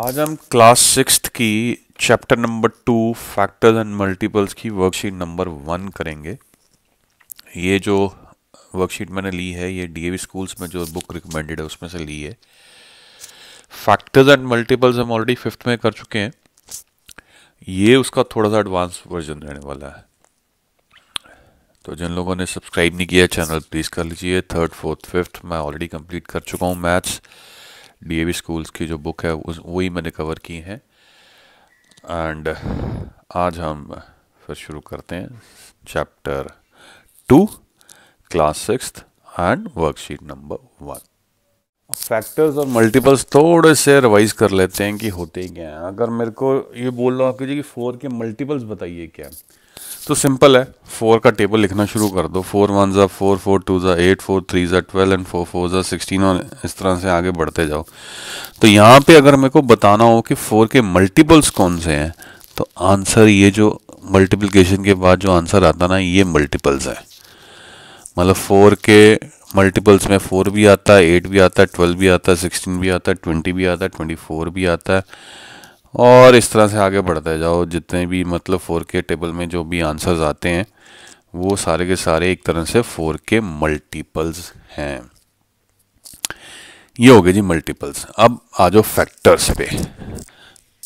आज हम class six की chapter number two factors and multiples की वर्कशीट नंबर वन करेंगे ये जो वर्कशीट मैंने ली है ये डीएवी स्कूल्स में जो बुक रिकमेंडेड है उसमें से ली है फैक्टर्स एंड मल्टीपल्स हम ऑलरेडी फिफ्थ में कर चुके हैं ये उसका थोड़ा सा एडवांस वर्जन रहने वाला है तो जिन लोगों ने सब्सक्राइब नहीं किया चैनल प्लीज़ कर लीजिए थर्ड फोर्थ फिफ्थ मैं ऑलरेडी कंप्लीट कर चुका हूँ मैथ्स डीएवी स्कूल्स की जो बुक है उस वही मैंने कवर की हैं एंड आज हम फिर शुरू करते हैं chapter two class six and worksheet number one factors और मल्टीपल्स थोड़े से रिवाइज कर लेते हैं कि होते क्या हैं अगर मेरे को ये बोल रहा हूँ कि जी फोर के मल्टीपल्स बताइए क्या है तो सिंपल है फोर का टेबल लिखना शुरू कर दो फोर वन ज़ा फोर फोर टू ज़ा एट फोर थ्री ज़ा ट्वेल्व एंड फोर फोर ज़ा सिक्सटीन और इस तरह से आगे बढ़ते जाओ तो यहाँ पे अगर मेरे को बताना हो कि फोर के मल्टीपल्स कौन से हैं तो आंसर ये जो मल्टीप्लिकेशन के बाद जो आंसर आता ना ये मल्टीपल्स है मतलब फोर के मल्टीपल्स में फोर भी आता है एट भी आता है ट्वेल्व भी आता है सिक्सटीन भी आता है ट्वेंटी भी आता है ट्वेंटी फोर भी आता है और इस तरह से आगे बढ़ते जाओ जितने भी मतलब फोर के टेबल में जो भी आंसर्स आते हैं वो सारे के सारे एक तरह से फोर के मल्टीपल्स हैं ये हो गए जी मल्टीपल्स अब आ जाओ फैक्टर्स पे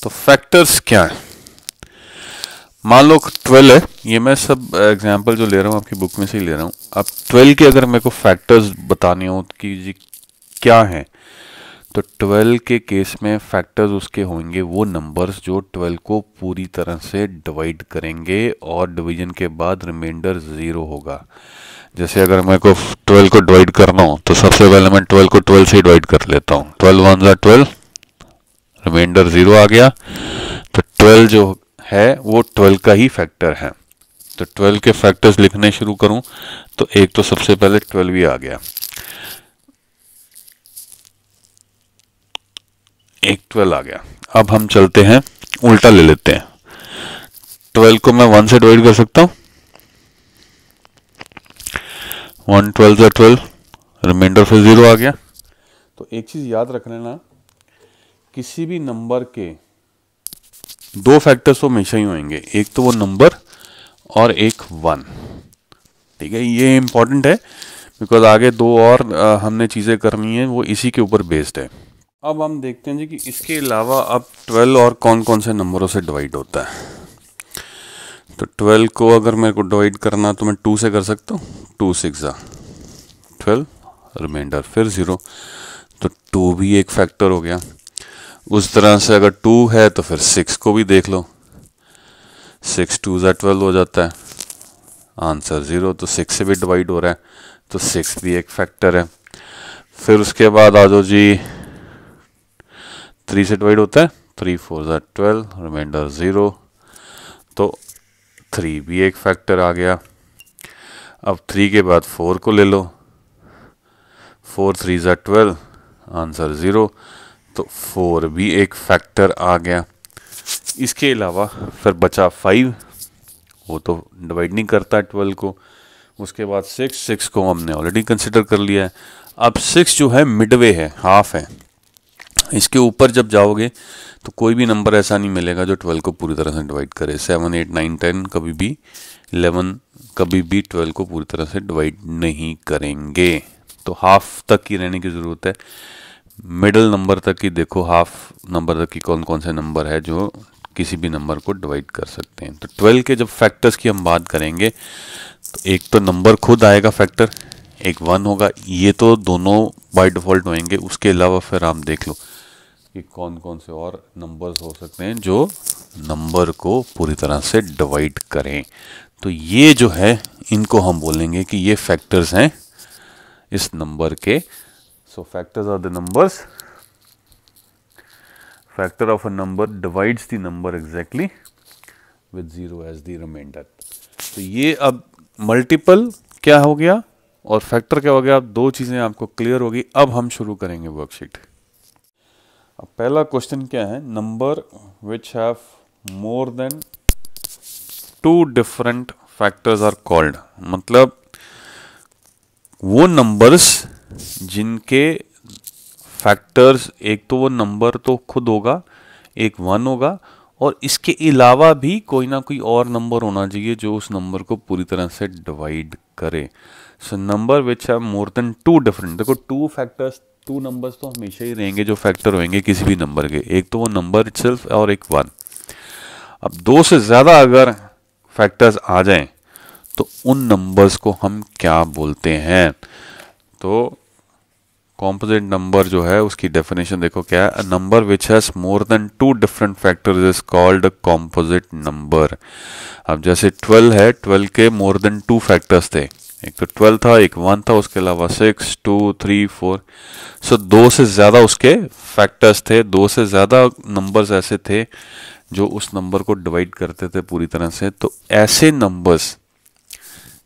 तो फैक्टर्स क्या है मान लो ट्वेल्व है ये मैं सब एग्जांपल जो ले रहा हूँ आपकी बुक में से ही ले रहा हूँ अब ट्वेल्व के अगर मेरे को फैक्टर्स बताने हो कि जी क्या हैं तो 12 के केस में फैक्टर्स उसके होंगे वो नंबर्स जो 12 को पूरी तरह से डिवाइड करेंगे और डिवीजन के बाद रिमाइंडर ज़ीरो होगा जैसे अगर मेरे को 12 को डिवाइड करना हो तो सबसे पहले मैं 12 को 12 से डिवाइड कर लेता हूँ 12 वन ज़ा ट्वेल्व रिमाइंडर ज़ीरो आ गया तो 12 जो है वो 12 का ही फैक्टर है तो 12 के फैक्टर्स लिखने शुरू करूँ तो एक तो सबसे पहले ट्वेल्व ही आ गया एक ट्वेल्व आ गया अब हम चलते हैं उल्टा ले लेते हैं ट्वेल्व को मैं वन से डिवाइड कर सकता हूं वन ट्वेल्व या ट्वेल्व रिमाइंडर फिर ज़ीरो आ गया तो एक चीज़ याद रख लेना किसी भी नंबर के दो फैक्टर्स तो हमेशा ही होंगे एक तो वो नंबर और एक वन ठीक है ये इंपॉर्टेंट है बिकॉज आगे दो और आ, हमने चीज़ें करनी है वो इसी के ऊपर बेस्ड है अब हम देखते हैं जी कि इसके अलावा अब ट्वेल्व और कौन कौन से नंबरों से डिवाइड होता है तो ट्वेल्व को अगर मेरे को डिवाइड करना तो मैं टू से कर सकता हूँ टू सिक्स ज़ा ट्वेल्व रिमाइंडर फिर ज़ीरो तो टू भी एक फैक्टर हो गया उस तरह से अगर टू है तो फिर सिक्स को भी देख लो सिक्स टू जै ट्वेल्व हो जाता है आंसर ज़ीरो तो सिक्स से भी डिवाइड हो रहा है तो सिक्स भी एक फैक्टर है फिर उसके बाद आ जाओ जी थ्री से डिवाइड होता है थ्री फोर ज़ा ट्वेल्व रिमाइंडर ज़ीरो तो थ्री भी एक फैक्टर आ गया अब थ्री के बाद फोर को ले लो फोर थ्री ज़ा ट्वेल्व आंसर ज़ीरो तो फोर भी एक फैक्टर आ गया इसके अलावा फिर बचा फाइव वो तो डिवाइड नहीं करता ट्वेल्व को उसके बाद सिक्स सिक्स को हमने ऑलरेडी कंसिडर कर लिया है अब सिक्स जो है मिडवे है हाफ है इसके ऊपर जब जाओगे तो कोई भी नंबर ऐसा नहीं मिलेगा जो ट्वेल्व को पूरी तरह से डिवाइड करे सेवन एट नाइन टेन कभी भी इलेवन कभी भी ट्वेल्व को पूरी तरह से डिवाइड नहीं करेंगे तो हाफ तक ही रहने की ज़रूरत है मिडल नंबर तक ही देखो हाफ नंबर तक की कौन कौन से नंबर है जो किसी भी नंबर को डिवाइड कर सकते हैं तो ट्वेल्व के जब फैक्टर्स की हम बात करेंगे तो एक तो नंबर खुद आएगा फैक्टर एक वन होगा ये तो दोनों बाय डिफ़ॉल्ट होएंगे उसके अलावा फिर आप देख लो कि कौन कौन से और नंबर्स हो सकते हैं जो नंबर को पूरी तरह से डिवाइड करें तो ये जो है इनको हम बोलेंगे कि ये फैक्टर्स हैं इस नंबर के so factors are the numbers factor of a number divides the number exactly with zero as the remainder तो ये अब मल्टीपल क्या हो गया और फैक्टर क्या हो गया अब दो चीज़ें आपको क्लियर होगी अब हम शुरू करेंगे वर्कशीट अब पहला क्वेश्चन क्या है number which have more than two different factors are called मतलब वो नंबर्स जिनके फैक्टर्स एक तो वो नंबर तो खुद होगा एक वन होगा और इसके अलावा भी कोई ना कोई और नंबर होना चाहिए जो उस नंबर को पूरी तरह से डिवाइड करे so number which have more than two different देखो टू फैक्टर्स टू नंबर्स तो हमेशा ही रहेंगे जो फैक्टर होंगे किसी भी नंबर के एक तो वो नंबर सिर्फ और एक वन अब दो से ज़्यादा अगर फैक्टर्स आ जाएं तो उन नंबर्स को हम क्या बोलते हैं तो कॉम्पोजिट नंबर जो है उसकी डेफिनेशन देखो क्या है number which has more than two different factors is called composite number अब जैसे 12 है 12 के मोर देन टू फैक्टर्स थे एक तो ट्वेल्व था एक वन था उसके अलावा six two three four so दो से ज़्यादा उसके फैक्टर्स थे दो से ज़्यादा नंबर्स ऐसे थे जो उस नंबर को डिवाइड करते थे पूरी तरह से तो ऐसे नंबर्स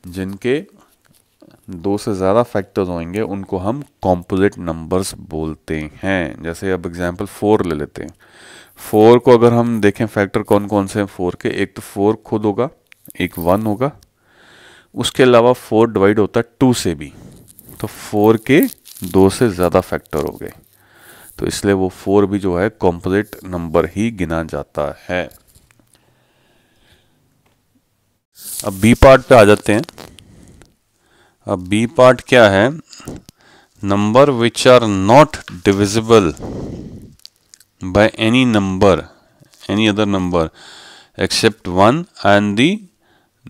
जिनके दो से ज़्यादा फैक्टर्स होंगे उनको हम कॉम्पोजिट नंबर्स बोलते हैं जैसे अब एग्जांपल फोर ले लेते हैं फोर को अगर हम देखें फैक्टर कौन कौन से हैं फोर के एक तो फोर खुद होगा एक वन होगा उसके अलावा फोर डिवाइड होता है टू से भी तो फोर के दो से ज़्यादा फैक्टर हो गए तो इसलिए वो फोर भी जो है कॉम्पोजिट नंबर ही गिना जाता है अब बी पार्ट पे आ जाते हैं अब बी पार्ट क्या है number which are not divisible by any number any other number except one and the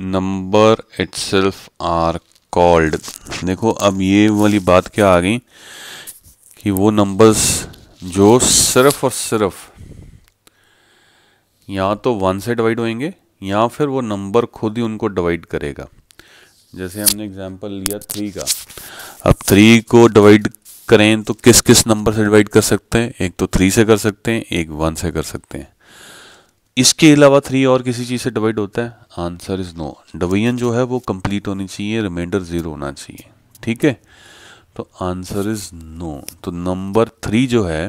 number itself are called देखो अब ये वाली बात क्या आ गई कि वो नंबर्स जो सिर्फ और सिर्फ या तो वन से डिवाइड होंगे या फिर वो नंबर खुद ही उनको डिवाइड करेगा जैसे हमने एग्जांपल लिया थ्री का अब थ्री को डिवाइड करें तो किस किस नंबर से डिवाइड कर सकते हैं एक तो थ्री से कर सकते हैं एक वन से कर सकते हैं इसके अलावा थ्री और किसी चीज़ से डिवाइड होता है आंसर इज़ नो डिवीजन जो है वो कंप्लीट होनी चाहिए रिमाइंडर ज़ीरो होना चाहिए ठीक है तो आंसर इज़ नो तो नंबर थ्री जो है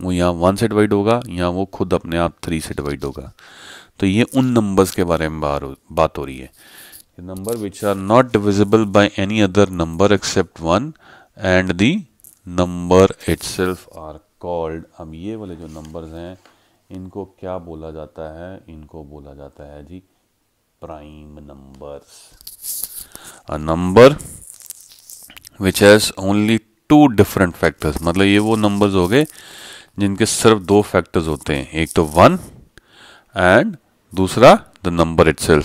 वो यहाँ वन से डिवाइड होगा या वो खुद अपने आप थ्री से डिवाइड होगा तो ये उन नंबर्स के बारे में बाहर बात हो रही है number which are not divisible by any other number except one and the number it are called अब ये वाले जो नंबर्स हैं इनको क्या बोला जाता है इनको बोला जाता है जी prime numbers a number which has only two different factors मतलब ये वो नंबर्स हो गए जिनके सिर्फ दो फैक्टर्स होते हैं एक तो वन एंड दूसरा द नंबर इट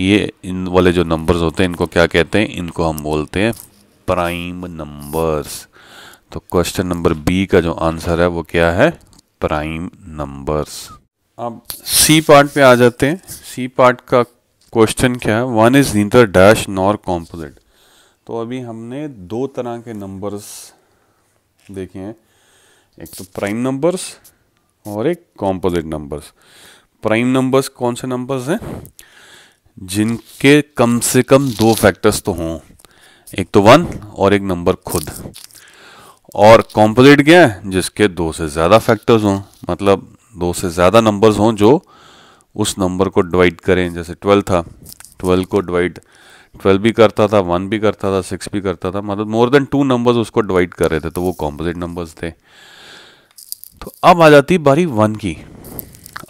ये इन वाले जो नंबर्स होते हैं इनको क्या कहते हैं इनको हम बोलते हैं प्राइम नंबर्स तो क्वेश्चन नंबर बी का जो आंसर है वो क्या है प्राइम नंबर्स अब सी पार्ट पे आ जाते हैं सी पार्ट का क्वेश्चन क्या है one is neither dash nor composite तो अभी हमने दो तरह के नंबर्स देखे हैं एक तो प्राइम नंबर्स और एक कॉम्पोजिट नंबर्स प्राइम नंबर्स कौन से नंबर्स हैं जिनके कम से कम दो फैक्टर्स तो हों एक तो वन और एक नंबर खुद और कॉम्पोजिट क्या है जिसके दो से ज़्यादा फैक्टर्स हों मतलब दो से ज़्यादा नंबर्स हों जो उस नंबर को डिवाइड करें जैसे ट्वेल्व था ट्वेल्व को डिवाइड ट्वेल्व भी करता था वन भी करता था सिक्स भी करता था मतलब मोर देन टू नंबर्स उसको डिवाइड कर रहे थे तो वो कॉम्पोजिट नंबर्स थे तो अब आ जाती है बारी वन की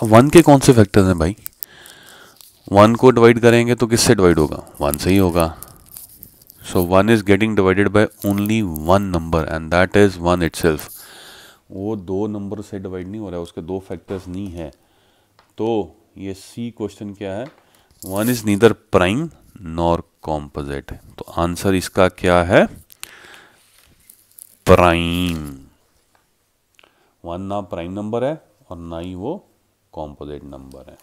वन के कौन से फैक्टर्स हैं भाई वन को डिवाइड करेंगे तो किससे डिवाइड होगा वन से ही होगा So 1 is getting divided by only one number and that is 1 itself. वो दो नंबर से डिवाइड नहीं हो रहा है उसके दो फैक्टर्स नहीं है तो ये सी क्वेश्चन क्या है one is neither prime nor composite तो आंसर इसका क्या है प्राइम वन ना प्राइम नंबर है और ना ही वो कॉम्पोजिट नंबर है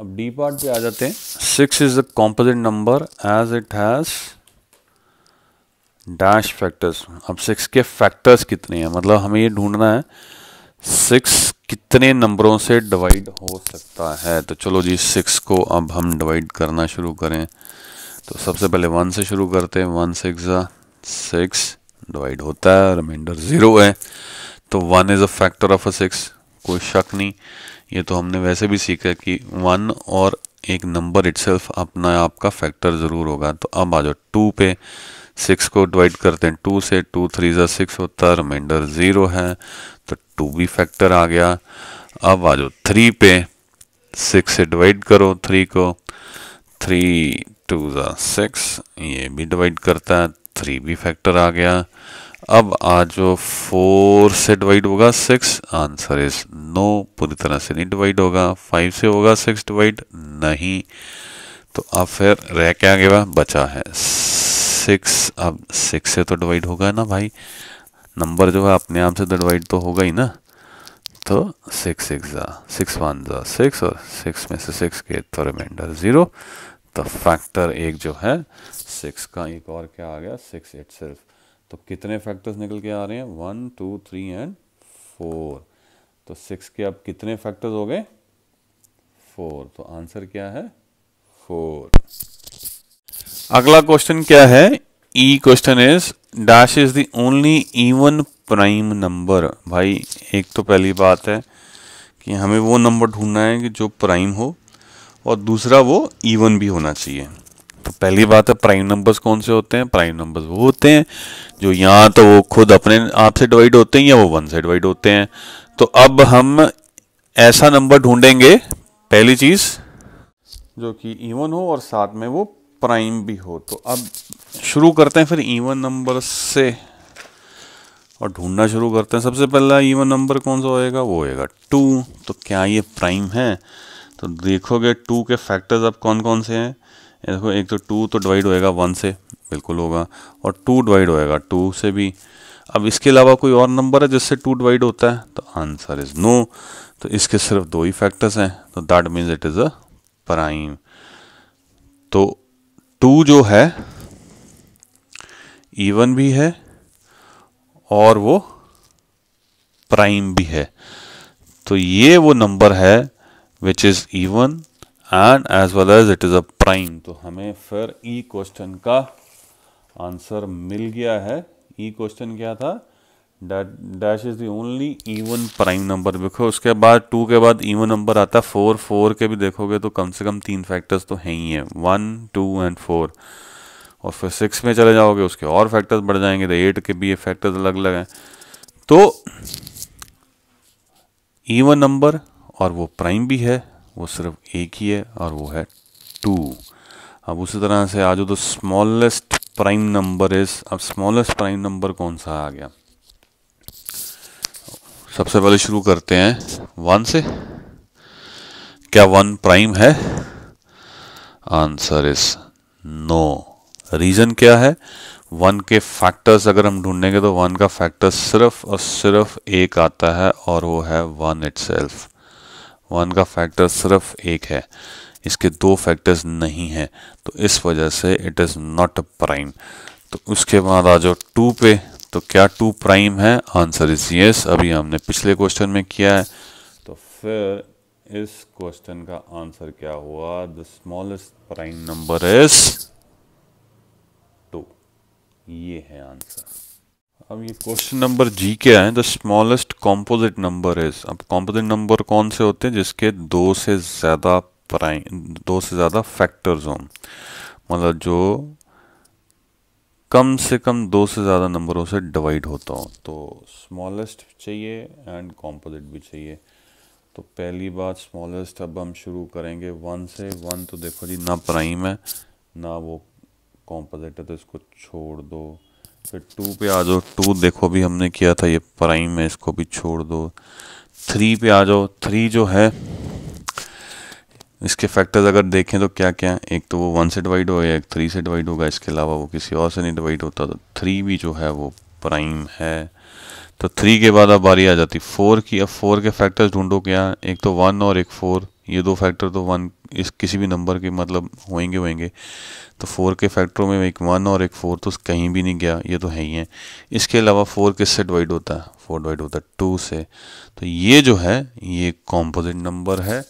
अब डी पार्ट पे आ जाते हैं six is the composite number as it has dash factors अब सिक्स के फैक्टर्स कितने हैं मतलब हमें ये ढूंढना है सिक्स कितने नंबरों से डिवाइड हो सकता है तो चलो जी सिक्स को अब हम डिवाइड करना शुरू करें तो सबसे पहले वन से शुरू करते हैं वन सिक्स सिक्स डिवाइड होता है रिमाइंडर ज़ीरो है तो one is a factor of a six कोई शक नहीं ये तो हमने वैसे भी सीखा कि वन और एक नंबर इट्सल्फ अपना आपका फैक्टर ज़रूर होगा तो अब आ जाओ टू पे सिक्स को डिवाइड करते हैं टू से टू थ्री ज़ा सिक्स होता है रिमाइंडर ज़ीरो है तो टू भी फैक्टर आ गया अब आ जाओ थ्री पे सिक्स से डिवाइड करो थ्री को थ्री टू ज़ा सिक्स ये भी डिवाइड करता है थ्री भी फैक्टर आ गया अब आज जाओ फोर से डिवाइड होगा सिक्स आंसर इज नो पूरी तरह से नहीं डिवाइड होगा फाइव से होगा सिक्स डिवाइड नहीं तो अब फिर रह क्या गया बचा है सिक्स अब सिक्स से तो डिवाइड होगा ना भाई नंबर जो है अपने आप से तो डिवाइड तो होगा ही ना तो सिक्स सिक्स ज़ा सिक्स वन ज़ा सिक्स और सिक्स में से सिक्स के तो रिमाइंडर ज़ीरो तो फैक्टर एक जो है सिक्स का एक और क्या आ गया सिक्स एट सिर्फ तो कितने फैक्टर्स निकल के आ रहे हैं one two three and four तो सिक्स के अब कितने फैक्टर्स हो गए फोर तो आंसर क्या है फोर अगला क्वेश्चन क्या है E question is dash is the only even prime number भाई एक तो पहली बात है कि हमें वो नंबर ढूंढना है कि जो प्राइम हो और दूसरा वो इवन भी होना चाहिए तो पहली बात है प्राइम नंबर्स कौन से होते हैं प्राइम नंबर्स वो होते हैं जो या तो वो खुद अपने आप से डिवाइड होते हैं या वो वन से डिवाइड होते हैं तो अब हम ऐसा नंबर ढूंढेंगे पहली चीज़ जो कि इवन हो और साथ में वो प्राइम भी हो तो अब शुरू करते हैं फिर इवन e नंबर से और ढूंढना शुरू करते हैं सबसे पहला इवन e नंबर कौन सा होएगा वो होएगा टू तो क्या ये प्राइम है तो देखोगे टू के फैक्टर्स अब कौन कौन से हैं देखो एक तो टू तो डिवाइड होएगा वन से बिल्कुल होगा और टू डिवाइड होएगा टू से भी अब इसके अलावा कोई और नंबर है जिससे टू डिवाइड होता है तो आंसर इज़ नो तो इसके सिर्फ दो ही फैक्टर्स हैं तो that means it is a prime तो टू जो है इवन भी है और वो प्राइम भी है तो ये वो नंबर है which is even and as well as it is a prime तो हमें फिर ई e क्वेश्चन का आंसर मिल गया है ई e क्वेश्चन क्या था dash is the only even prime number देखो उसके बाद टू के बाद इवन नंबर आता है फोर फोर के भी देखोगे तो कम से कम तीन फैक्टर्स तो हैं ही हैं वन टू एंड फोर और फिर सिक्स में चले जाओगे उसके और फैक्टर्स बढ़ जाएंगे तो एट के भी ये फैक्टर्स अलग अलग हैं तो इवन नंबर और वो प्राइम भी है वो सिर्फ एक ही है और वो है टू अब उसी तरह से आज तो स्मॉलेस्ट प्राइम नंबर इज़ अब स्मॉलेस्ट प्राइम नंबर कौन सा आ गया सबसे पहले शुरू करते हैं वन से क्या वन प्राइम है आंसर इज नो रीजन क्या है वन के फैक्टर्स अगर हम ढूंढेंगे तो वन का फैक्टर सिर्फ और सिर्फ एक आता है और वो है वन इट सेल्फ वन का फैक्टर सिर्फ एक है इसके दो फैक्टर्स नहीं हैं तो इस वजह से it is not a prime तो उसके बाद आ जाओ टू पे तो क्या टू प्राइम है आंसर इज यस अभी हमने पिछले क्वेश्चन में किया है तो फिर इस क्वेश्चन का आंसर क्या हुआ the smallest prime number is two ये है आंसर अब ये क्वेश्चन नंबर जी क्या है the smallest composite number is अब कॉम्पोजिट नंबर कौन से होते हैं जिसके दो से ज़्यादा प्राइम दो से ज़्यादा फैक्टर्स हों मतलब जो कम से कम दो से ज़्यादा नंबरों से डिवाइड होता हो तो स्मॉलेस्ट चाहिए एंड कॉम्पोजिट भी चाहिए तो पहली बात स्मॉलेस्ट अब हम शुरू करेंगे वन से वन तो देखो जी ना प्राइम है ना वो कॉम्पोजिट है तो इसको छोड़ दो फिर टू पे आ जाओ टू देखो भी हमने किया था ये प्राइम है इसको भी छोड़ दो थ्री पे आ जाओ थ्री जो है इसके फैक्टर्स अगर देखें तो क्या क्या एक तो वो वन से डिवाइड होगा एक थ्री से डिवाइड होगा इसके अलावा वो किसी और से नहीं डिवाइड होता तो थ्री भी जो है वो प्राइम है तो थ्री के बाद अब बारी आ जाती फोर की अब फोर के फैक्टर्स ढूंढो क्या एक तो वन और एक फोर ये दो फैक्टर तो वन इस किसी भी नंबर के मतलब होएंगे होएंगे तो फोर के फैक्टरों में एक वन और एक फोर तो कहीं भी नहीं गया ये तो है ही है इसके अलावा फोर किस से डिवाइड होता है फोर डिवाइड होता है टू से तो ये जो है ये कॉम्पोजिट नंबर है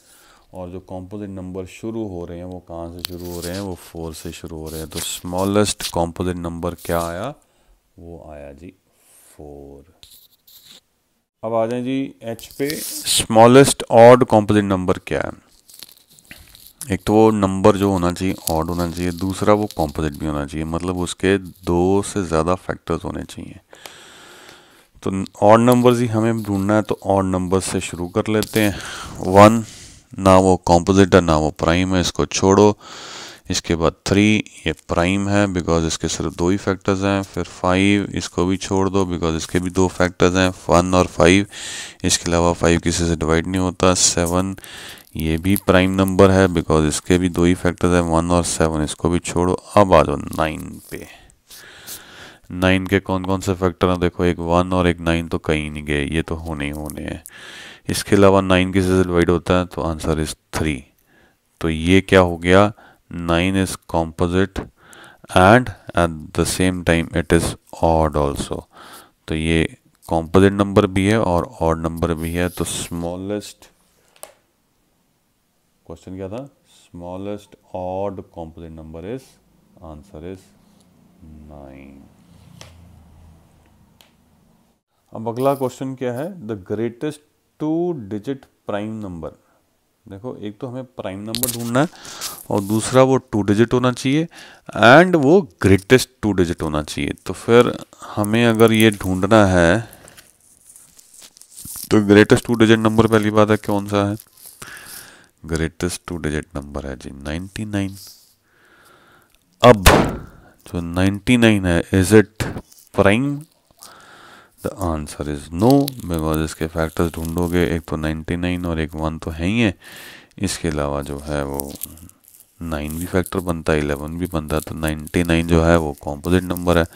और जो कॉम्पोजिट नंबर शुरू हो रहे हैं वो कहाँ से शुरू हो रहे हैं वो फोर से शुरू हो रहे हैं तो स्मॉलेस्ट कॉम्पोजिट नंबर क्या आया वो आया जी फोर अब आ जाए जी एच पे स्मॉलेस्ट ऑड कॉम्पोजिट नंबर क्या है एक तो वो नंबर जो होना चाहिए ऑड होना चाहिए दूसरा वो कॉम्पोजिट भी होना चाहिए मतलब उसके दो से ज़्यादा फैक्टर्स होने चाहिए तो ऑड नंबर्स ही हमें ढूंढना है तो ऑड नंबर से शुरू कर लेते हैं वन ना वो कॉम्पोजिट है ना वो प्राइम है इसको छोड़ो इसके बाद थ्री ये प्राइम है बिकॉज इसके सिर्फ दो ही फैक्टर्स हैं फिर फाइव इसको भी छोड़ दो बिकॉज इसके भी दो फैक्टर्स हैं वन और फाइव इसके अलावा फाइव किसी से डिवाइड नहीं होता सेवन ये भी प्राइम नंबर है बिकॉज इसके भी दो ही फैक्टर्स हैं वन और सेवन इसको भी छोड़ो अब आ जाओ नाइन पे नाइन के कौन कौन से फैक्टर हैं देखो एक वन और एक नाइन तो कहीं नहीं गए ये तो होने ही होने हैं इसके अलावा नाइन किस से डिवाइड होता है तो आंसर इज़ थ्री तो ये क्या हो गया nine is composite and at the same time it is odd also तो ये कॉम्पोजिट नंबर भी है और ऑड नंबर भी है तो स्मॉलेस्ट क्वेश्चन क्या था smallest odd composite number is answer is nine अब अगला क्वेश्चन क्या है the greatest two digit prime number देखो एक तो हमें प्राइम नंबर ढूंढना है और दूसरा वो टू डिजिट होना चाहिए एंड वो ग्रेटेस्ट टू डिजिट होना चाहिए तो फिर हमें अगर ये ढूंढना है तो ग्रेटेस्ट टू डिजिट नंबर पहली बात है कौन सा है ग्रेटेस्ट टू डिजिट नंबर है जी 99 अब जो 99 है is it prime the answer is no because इसके फैक्टर्स ढूंढोगे एक तो 99 और एक वन तो है ही है इसके अलावा जो है वो नाइन भी फैक्टर बनता है इलेवन भी बनता है तो 99 जो है वो कॉम्पोजिट नंबर है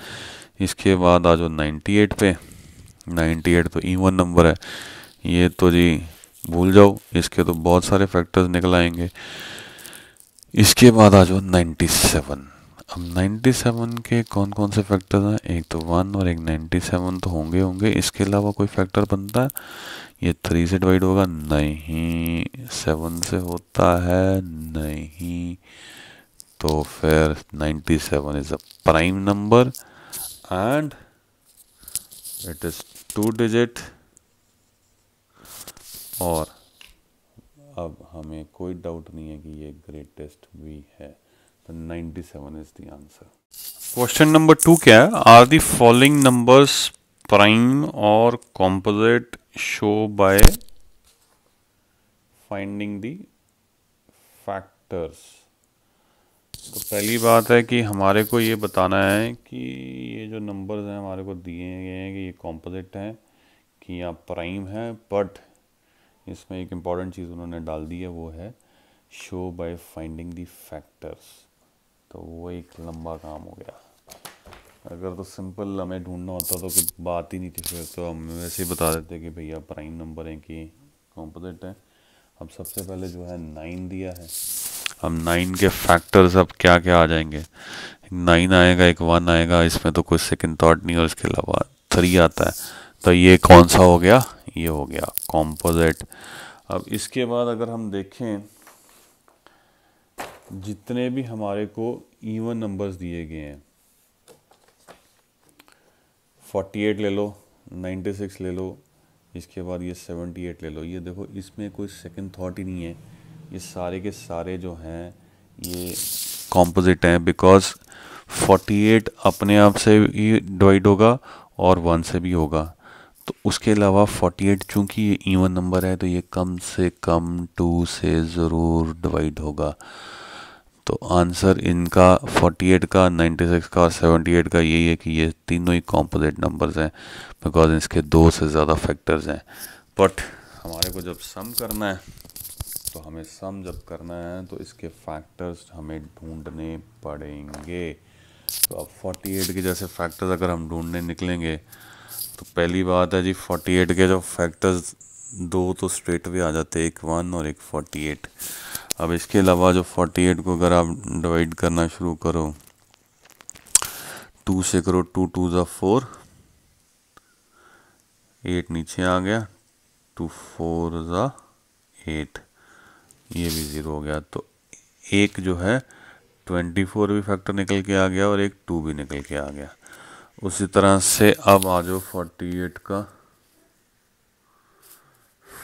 इसके बाद आ जाओ 98 पे 98 तो इवन e नंबर है ये तो जी भूल जाओ इसके तो बहुत सारे फैक्टर्स निकल आएंगे इसके बाद आ जाओ 97 अब 97 के कौन कौन से फैक्टर हैं एक तो वन और एक 97 तो होंगे होंगे इसके अलावा कोई फैक्टर बनता है ये थ्री से डिवाइड होगा नहीं सेवन से होता है नहीं तो फिर 97 is a prime number and it is two digit और अब हमें कोई डाउट नहीं है कि ये ग्रेटेस्ट भी है 97 is the answer. Question number two क्या है? Are the following numbers prime or composite? Show by finding the factors. तो पहली बात है कि हमारे को ये बताना है कि ये जो नंबर्स हैं हमारे को दिए गए हैं कि ये कॉम्पोजिट हैं कि यहाँ प्राइम है बट इसमें एक इम्पॉर्टेंट चीज़ उन्होंने डाल दी है वो है show by finding the factors तो वो एक लंबा काम हो गया अगर तो सिंपल हमें ढूंढना होता तो कुछ बात ही नहीं थी फिर तो हम वैसे ही बता देते कि भैया प्राइम नंबर है कि कॉम्पोजिट है अब सबसे पहले जो है नाइन दिया है हम नाइन के फैक्टर्स अब क्या क्या आ जाएंगे नाइन आएगा एक वन आएगा इसमें तो कोई सेकंड थॉट नहीं और इसके अलावा थ्री आता है तो ये कौन सा हो गया ये हो गया कॉम्पोजिट अब इसके बाद अगर हम देखें जितने भी हमारे को ईवन नंबर्स दिए गए हैं 48 ले लो 96 ले लो इसके बाद ये 78 ले लो ये देखो इसमें कोई सेकंड थॉट ही नहीं है ये सारे के सारे जो हैं ये कॉम्पोजिट हैं बिकॉज 48 अपने आप से ही डिवाइड होगा और वन से भी होगा तो उसके अलावा 48 चूंकि ये ईवन नंबर है तो ये कम से कम टू से ज़रूर डिवाइड होगा तो आंसर इनका 48 का 96 का और 78 का यही है कि ये तीनों ही कॉम्पोजिट नंबर्स हैं बिकॉज इसके दो से ज़्यादा फैक्टर्स हैं बट हमारे को जब सम करना है तो हमें सम जब करना है तो इसके फैक्टर्स हमें ढूंढने पड़ेंगे तो अब 48 के जैसे फैक्टर्स अगर हम ढूंढने निकलेंगे तो पहली बात है जी 48 के जो फैक्टर्स दो तो स्ट्रेट वे आ जाते एक वन और एक फोर्टी अब इसके अलावा जो 48 को अगर आप डिवाइड करना शुरू करो टू से करो टू टू ज़ा फोर एट नीचे आ गया टू फोर ज़ा एट ये भी ज़ीरो हो गया तो एक जो है ट्वेंटी फोर भी फैक्टर निकल के आ गया और एक टू भी निकल के आ गया उसी तरह से अब आ जाओ फोर्टी एट का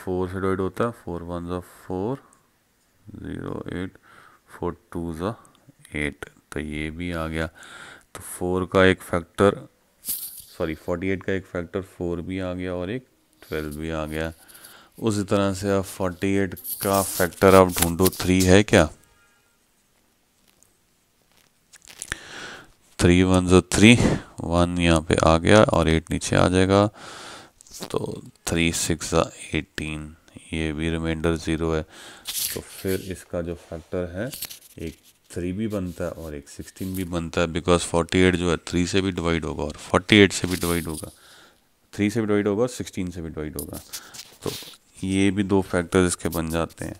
फोर से डिवाइड होता है फोर वन ज़ा four zero eight four two ज़ा एट तो ये भी आ गया तो फोर का एक फैक्टर सॉरी फोर्टी एट का एक फैक्टर फोर भी आ गया और एक ट्वेल्व भी आ गया उसी तरह से आप फोर्टी एट का फैक्टर आप ढूंढो थ्री है क्या थ्री वन जो थ्री वन यहाँ पे आ गया और एट नीचे आ जाएगा तो थ्री सिक्स एटीन ये भी रिमाइंडर ज़ीरो है तो फिर इसका जो फैक्टर है एक थ्री भी बनता है और एक सिक्सटीन भी बनता है बिकॉज फोर्टी एट जो है थ्री से भी डिवाइड होगा और फोर्टी एट से भी डिवाइड होगा थ्री से भी डिवाइड होगा और सिक्सटीन से भी डिवाइड होगा तो ये भी दो फैक्टर इसके बन जाते हैं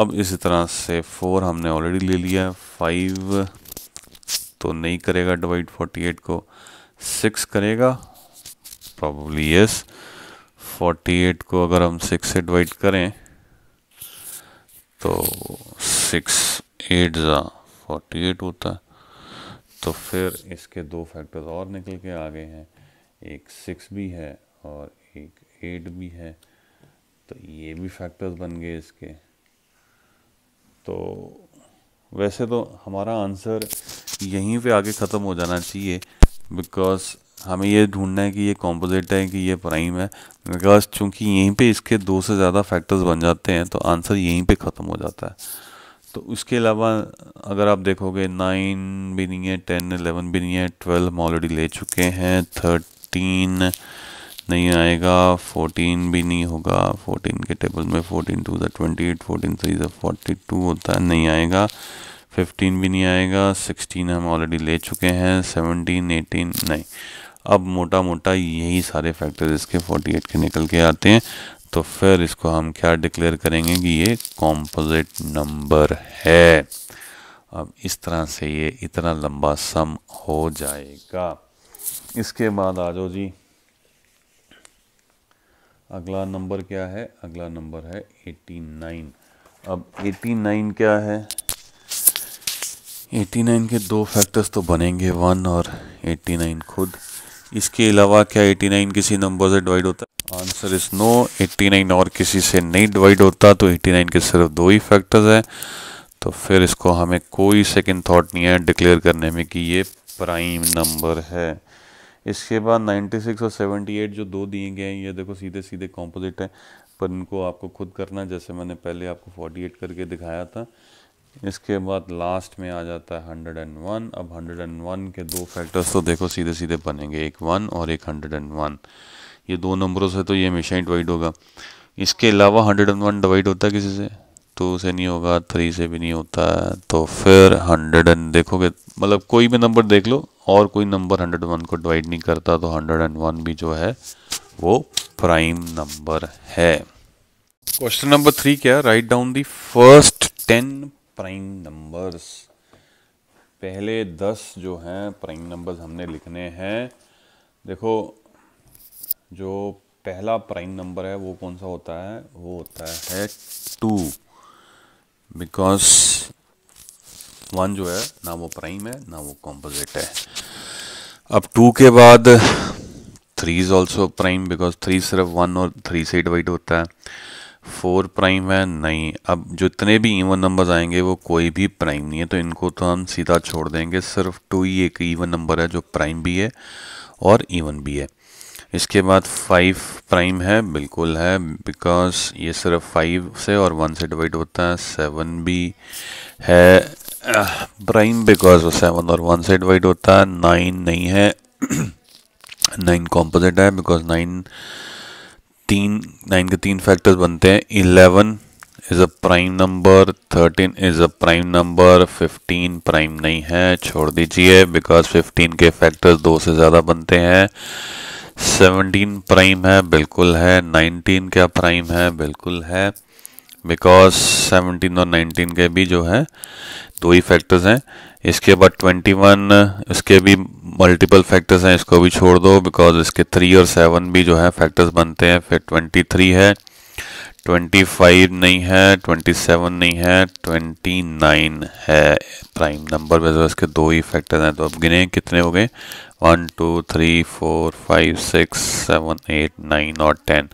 अब इसी तरह से फोर हमने ऑलरेडी ले लिया फाइव तो नहीं करेगा डिवाइड फोर्टी एट को सिक्स करेगा प्रॉब्ली यस yes. 48 को अगर हम सिक्स से डिवाइड करें तो सिक्स एट ज़ा फोर्टी एट होता है तो फिर इसके दो फैक्टर्स और निकल के आ गए हैं एक सिक्स भी है और एक एट भी है तो ये भी फैक्टर्स बन गए इसके तो वैसे तो हमारा आंसर यहीं पे आगे ख़त्म हो जाना चाहिए बिकॉज़ हमें ये ढूंढना है कि ये कॉम्पोजिट है कि ये प्राइम है बिकॉज चूँकि यहीं पे इसके दो से ज़्यादा फैक्टर्स बन जाते हैं तो आंसर यहीं पे ख़त्म हो जाता है तो उसके अलावा अगर आप देखोगे नाइन भी नहीं है टेन एलेवन भी नहीं है ट्वेल्व हम ऑलरेडी ले चुके हैं थर्टीन नहीं आएगा फोर्टीन भी नहीं होगा फोर्टीन के टेबल में फोर्टीन टू ज़ा ट्वेंटी एट फोर्टीन थ्री ज़ा फोर्टी टू होता है नहीं आएगा फिफ्टीन भी नहीं आएगा सिक्सटीन हम ऑलरेडी ले चुके हैं सेवनटीन एटीन नहीं अब मोटा मोटा यही सारे फैक्टर्स इसके 48 के निकल के आते हैं तो फिर इसको हम क्या डिक्लेयर करेंगे कि ये कॉम्पोजिट नंबर है अब इस तरह से ये इतना लंबा सम हो जाएगा इसके बाद आ जाओ जी अगला नंबर क्या है अगला नंबर है 89 अब 89 क्या है 89 के दो फैक्टर्स तो बनेंगे वन और 89 खुद इसके अलावा क्या 89 किसी नंबर से डिवाइड होता है आंसर इज नो 89 और किसी से नहीं डिवाइड होता तो 89 के सिर्फ दो ही फैक्टर्स हैं तो फिर इसको हमें कोई सेकंड थॉट नहीं है डिक्लेयर करने में कि ये प्राइम नंबर है इसके बाद 96 और 78 जो दो दिए गए हैं ये देखो सीधे सीधे कॉम्पोजिट हैं पर इनको आपको खुद करना जैसे मैंने पहले आपको फोर्टी करके दिखाया था इसके बाद लास्ट में आ जाता है हंड्रेड एंड वन अब हंड्रेड एंड वन के दो फैक्टर्स तो देखो सीधे सीधे बनेंगे एक वन और एक हंड्रेड एंड वन ये दो नंबरों से तो ये हमेशा ही डिवाइड होगा इसके अलावा हंड्रेड एंड वन डिवाइड होता है किसी से टू से नहीं होगा थ्री से भी नहीं होता है तो फिर हंड्रेड एंड देखोगे मतलब कोई भी नंबर देख लो और कोई नंबर हंड्रेड वन को डिवाइड नहीं करता तो हंड्रेड एंड वन भी जो है वो प्राइम नंबर है क्वेश्चन नंबर थ्री क्या write down the first ten prime numbers पहले दस जो हैं प्राइम नंबर्स हमने लिखने हैं देखो जो पहला प्राइम नंबर है वो कौन सा होता है वो होता है टू बिकॉज वन जो है ना वो प्राइम है ना वो कॉम्पोजिट है अब टू के बाद three is also prime because three सिर्फ वन और थ्री से डिवाइड होता है फोर प्राइम है नहीं अब जितने भी ईवन नंबर्स आएंगे वो कोई भी प्राइम नहीं है तो इनको तो हम सीधा छोड़ देंगे सिर्फ टू ही एक ईवन नंबर है जो प्राइम भी है और इवन भी है इसके बाद फाइव प्राइम है बिल्कुल है बिकॉज ये सिर्फ फाइव से और वन से डिवाइड होता है सेवन भी है प्राइम बिकॉज वो सेवन और वन से डिवाइड होता है नाइन नहीं है नाइन कॉम्पोजिट है बिकॉज नाइन तीन नाइन के तीन फैक्टर्स बनते हैं eleven is a prime number thirteen is a prime number fifteen prime नहीं है छोड़ दीजिए बिकॉज फिफ्टीन के फैक्टर्स दो से ज़्यादा बनते हैं सेवनटीन प्राइम है बिल्कुल है नाइनटीन क्या प्राइम है बिल्कुल है बिकॉज सेवनटीन और नाइनटीन के भी जो है दो ही फैक्टर्स हैं इसके बाद 21 इसके भी मल्टीपल फैक्टर्स हैं इसको भी छोड़ दो बिकॉज इसके थ्री और सेवन भी जो है फैक्टर्स बनते हैं फिर 23 है 25 नहीं है 27 नहीं है 29 है प्राइम नंबर वैसे इसके दो ही फैक्टर्स हैं तो अब गिने कितने हो गए one two three four five six seven eight nine और टेन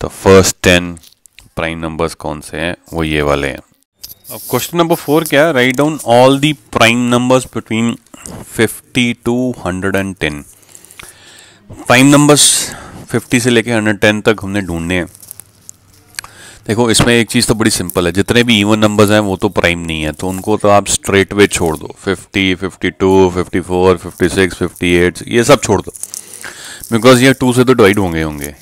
तो फर्स्ट टेन प्राइम नंबर्स कौन से हैं वो ये वाले हैं अब क्वेश्चन नंबर फोर क्या है write down all the prime numbers between fifty to hundred and ten prime numbers fifty से लेके हंड्रेड टेन तक हमने ढूंढने हैं देखो इसमें एक चीज़ तो बड़ी सिंपल है जितने भी इवन नंबर्स हैं वो तो प्राइम नहीं है तो उनको तो आप स्ट्रेट वे छोड़ दो 50, 52, 54, 56, 58 ये सब छोड़ दो बिकॉज ये टू से तो डिवाइड होंगे होंगे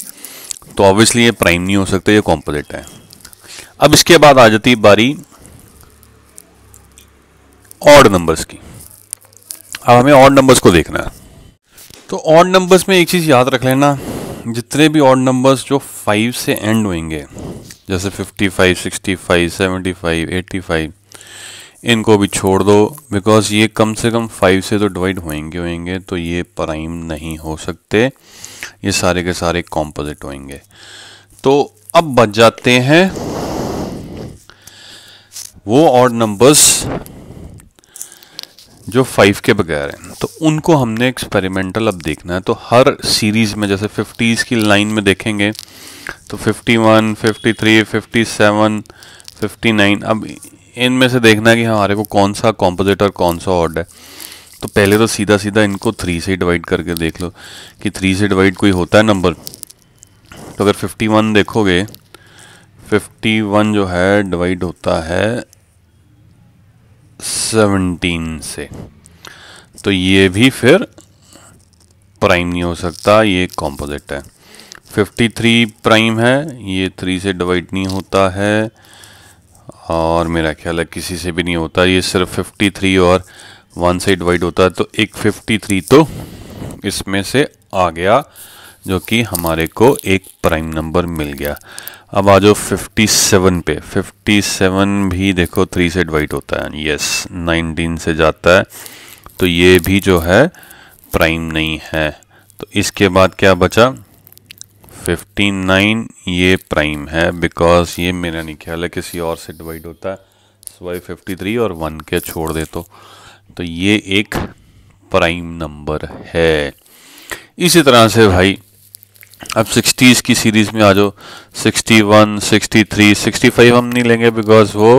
तो ऑब्वियसली ये प्राइम नहीं हो सकते ये कॉम्पोजिट है अब इसके बाद आ जाती है बारी ऑड नंबर्स की अब हमें ऑड नंबर्स को देखना है तो ऑड नंबर्स में एक चीज़ याद रख लेना जितने भी ऑड नंबर्स जो फाइव से एंड होंगे जैसे fifty five sixty five seventy five eighty five इनको भी छोड़ दो बिकॉज ये कम से कम फाइव से तो डिवाइड होएंगे होएंगे तो ये प्राइम नहीं हो सकते ये सारे के सारे कॉम्पोजिट होंगे तो अब बच जाते हैं वो ऑड नंबर्स जो फाइव के बगैर हैं तो उनको हमने एक्सपेरिमेंटल अब देखना है तो हर सीरीज़ में जैसे फिफ्टीज़ की लाइन में देखेंगे तो fifty one fifty three fifty seven fifty nine अब इनमें से देखना है कि हमारे को कौन सा कॉम्पोजिट और कौन सा ऑर्ड है तो पहले तो सीधा सीधा इनको थ्री से डिवाइड करके देख लो कि थ्री से डिवाइड कोई होता है नंबर तो अगर फिफ्टी वन देखोगे फिफ्टी वन जो है डिवाइड होता है सेवनटीन से तो ये भी फिर प्राइम नहीं हो सकता ये कॉम्पोजिट है 53 प्राइम है ये थ्री से डिवाइड नहीं होता है और मेरा ख्याल है किसी से भी नहीं होता ये सिर्फ 53 और वन से डिवाइड होता है तो एक 53 तो इसमें से आ गया जो कि हमारे को एक प्राइम नंबर मिल गया अब आ जाओ फिफ्टी सेवन पे फिफ्टी सेवन भी देखो थ्री से डिवाइड होता है यस नाइनटीन से जाता है तो ये भी जो है प्राइम नहीं है तो इसके बाद क्या बचा फिफ्टी नाइन ये प्राइम है बिकॉज ये मेरा नहीं ख्याल है किसी और से डिवाइड होता है सो वाई फिफ्टी और वन के छोड़ दे तो तो ये एक प्राइम नंबर है इसी तरह से भाई अब सिक्सटीज़ की सीरीज़ में आ जाओ sixty one sixty three sixty five हम नहीं लेंगे बिकॉज वो